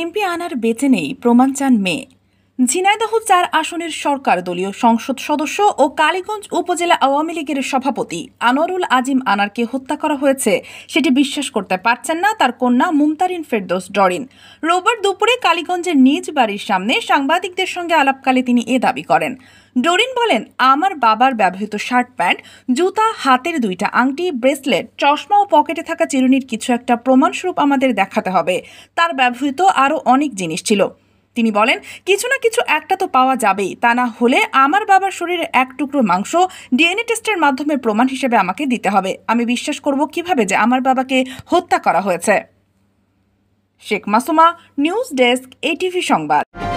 MP আনার বেঁচে নেই প্রমাণ চান মেয়ে ঝিনাইদহ চার আসনের সরকার দলীয় সংসদ সদস্য ও কালীগঞ্জ উপজেলা আওয়ামী লীগের সভাপতি আনোয়ারুল আজিম আনারকে হত্যা করা হয়েছে সেটি বিশ্বাস করতে পারছেন না তার কন্যা মুমতারিন ফেরদোস ডরিন রোববার দুপুরে কালীগঞ্জের নিজ বাড়ির সামনে সাংবাদিকদের সঙ্গে আলাপকালে তিনি এ দাবি করেন ডরিন বলেন আমার বাবার ব্যবহৃত শার্ট প্যান্ট জুতা হাতের দুইটা আংটি ব্রেসলেট চশমা ও পকেটে থাকা চিরুনির কিছু একটা প্রমাণস্বরূপ আমাদের দেখাতে হবে তার ব্যবহৃত আরও অনেক জিনিস ছিল তিনি বলেন কিছু না কিছু একটা তো পাওয়া যাবেই তা না হলে আমার বাবার শরীরে এক টুকরো মাংস ডিএনএ টেস্টের মাধ্যমে প্রমাণ হিসেবে আমাকে দিতে হবে আমি বিশ্বাস করব কিভাবে যে আমার বাবাকে হত্যা করা হয়েছে Sheikh Masuma news desk ATV সংবাদ